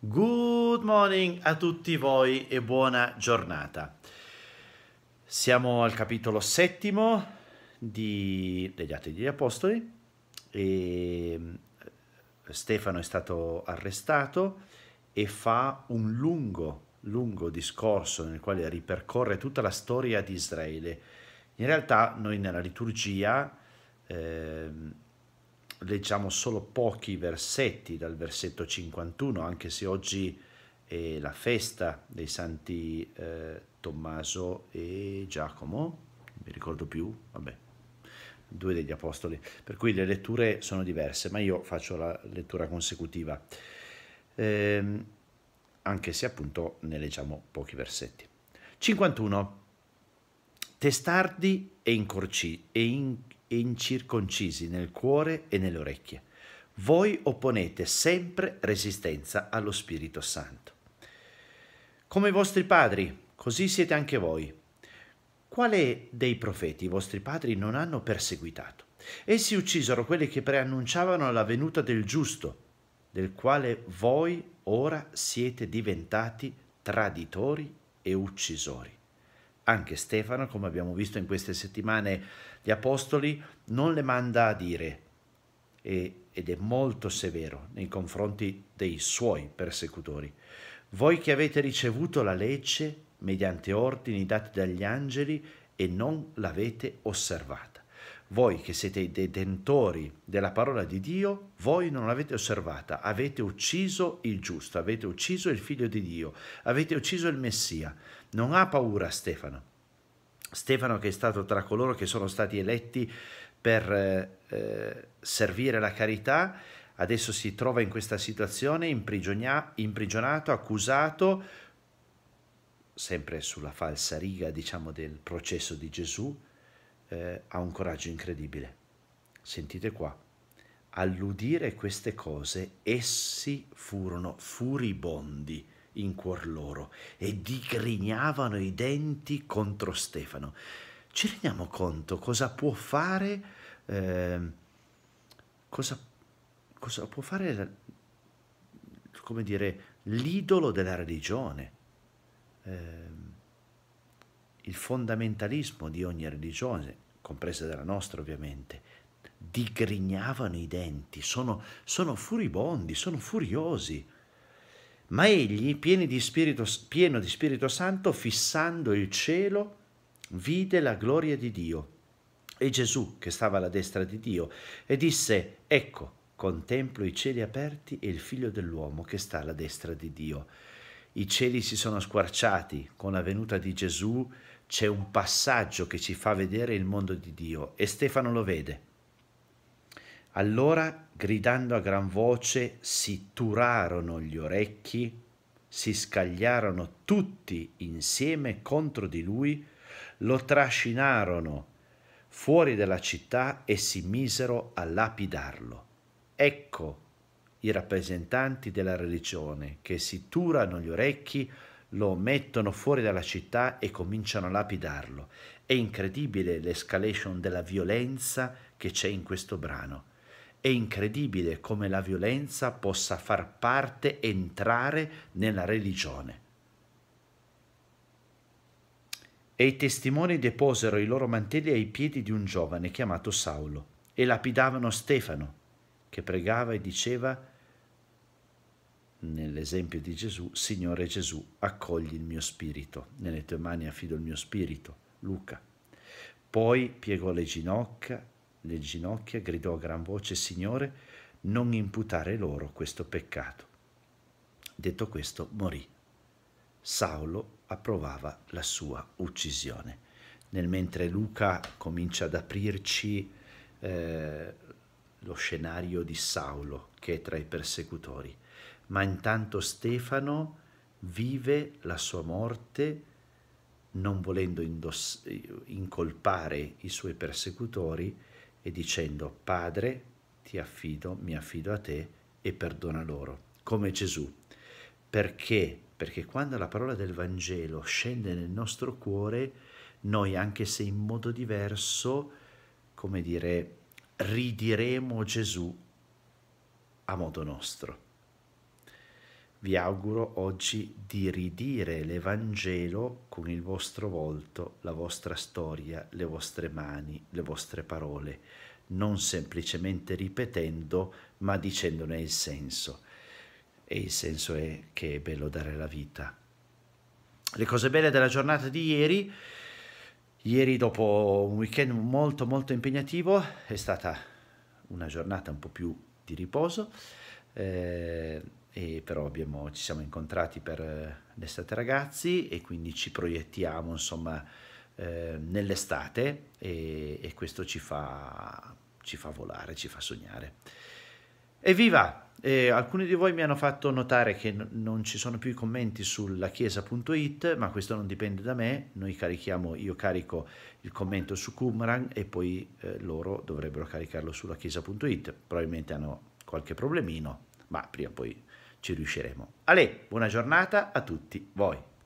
Good morning a tutti voi e buona giornata. Siamo al capitolo settimo di, degli Atti degli Apostoli e mm, Stefano è stato arrestato e fa un lungo, lungo discorso nel quale ripercorre tutta la storia di Israele. In realtà noi nella liturgia eh, leggiamo solo pochi versetti dal versetto 51, anche se oggi è la festa dei santi eh, Tommaso e Giacomo, non mi ricordo più, vabbè, due degli apostoli, per cui le letture sono diverse, ma io faccio la lettura consecutiva, ehm, anche se appunto ne leggiamo pochi versetti. 51. Testardi e, incorci, e in, incirconcisi nel cuore e nelle orecchie. Voi opponete sempre resistenza allo Spirito Santo. Come i vostri padri, così siete anche voi. Quale dei profeti i vostri padri non hanno perseguitato? Essi uccisero quelli che preannunciavano la venuta del giusto, del quale voi ora siete diventati traditori e uccisori anche Stefano, come abbiamo visto in queste settimane gli Apostoli, non le manda a dire e, ed è molto severo nei confronti dei suoi persecutori. Voi che avete ricevuto la legge mediante ordini dati dagli angeli e non l'avete osservata voi che siete i detentori della parola di Dio, voi non l'avete osservata, avete ucciso il giusto, avete ucciso il figlio di Dio, avete ucciso il Messia. Non ha paura Stefano. Stefano che è stato tra coloro che sono stati eletti per eh, eh servire la carità, adesso si trova in questa situazione, imprigionato, accusato, sempre sulla falsa riga diciamo del processo di Gesù, eh, ha un coraggio incredibile. Sentite qua, all'udire queste cose essi furono furibondi in cuor loro e digrignavano i denti contro Stefano. Ci rendiamo conto cosa può fare, eh, cosa, cosa può fare, come dire, l'idolo della religione. Eh, il fondamentalismo di ogni religione, compresa della nostra ovviamente, digrignavano i denti, sono, sono furibondi, sono furiosi. Ma egli, di spirito, pieno di Spirito Santo, fissando il cielo, vide la gloria di Dio e Gesù che stava alla destra di Dio e disse, ecco, contemplo i cieli aperti e il figlio dell'uomo che sta alla destra di Dio i cieli si sono squarciati, con la venuta di Gesù c'è un passaggio che ci fa vedere il mondo di Dio e Stefano lo vede. Allora, gridando a gran voce, si turarono gli orecchi, si scagliarono tutti insieme contro di lui, lo trascinarono fuori della città e si misero a lapidarlo. Ecco i rappresentanti della religione che si turano gli orecchi lo mettono fuori dalla città e cominciano a lapidarlo. È incredibile l'escalation della violenza che c'è in questo brano. È incredibile come la violenza possa far parte, entrare nella religione. E i testimoni deposero i loro mantelli ai piedi di un giovane chiamato Saulo e lapidavano Stefano che pregava e diceva, nell'esempio di Gesù, Signore Gesù, accogli il mio spirito, nelle tue mani affido il mio spirito, Luca. Poi piegò le ginocchia, le ginocchia, gridò a gran voce, Signore, non imputare loro questo peccato. Detto questo, morì. Saulo approvava la sua uccisione. Nel mentre Luca comincia ad aprirci eh, lo scenario di Saulo che è tra i persecutori, ma intanto Stefano vive la sua morte non volendo incolpare i suoi persecutori e dicendo Padre, ti affido, mi affido a te e perdona loro, come Gesù. Perché? Perché quando la parola del Vangelo scende nel nostro cuore, noi anche se in modo diverso, come dire, ridiremo Gesù a modo nostro. Vi auguro oggi di ridire l'Evangelo con il vostro volto, la vostra storia, le vostre mani, le vostre parole, non semplicemente ripetendo, ma dicendone il senso. E il senso è che è bello dare la vita. Le cose belle della giornata di ieri Ieri dopo un weekend molto molto impegnativo è stata una giornata un po' più di riposo, eh, e però abbiamo, ci siamo incontrati per l'estate eh, ragazzi e quindi ci proiettiamo insomma eh, nell'estate e, e, questo ci fa, ci fa volare, ci fa sognare. Evviva! E alcuni di voi mi hanno fatto notare che n- non ci sono più i commenti sulla chiesa.it, ma questo non dipende da me, noi carichiamo, io carico il commento su Qumran e poi eh, loro dovrebbero caricarlo sulla chiesa.it, probabilmente hanno qualche problemino, ma prima o poi ci riusciremo. Ale, buona giornata a tutti voi.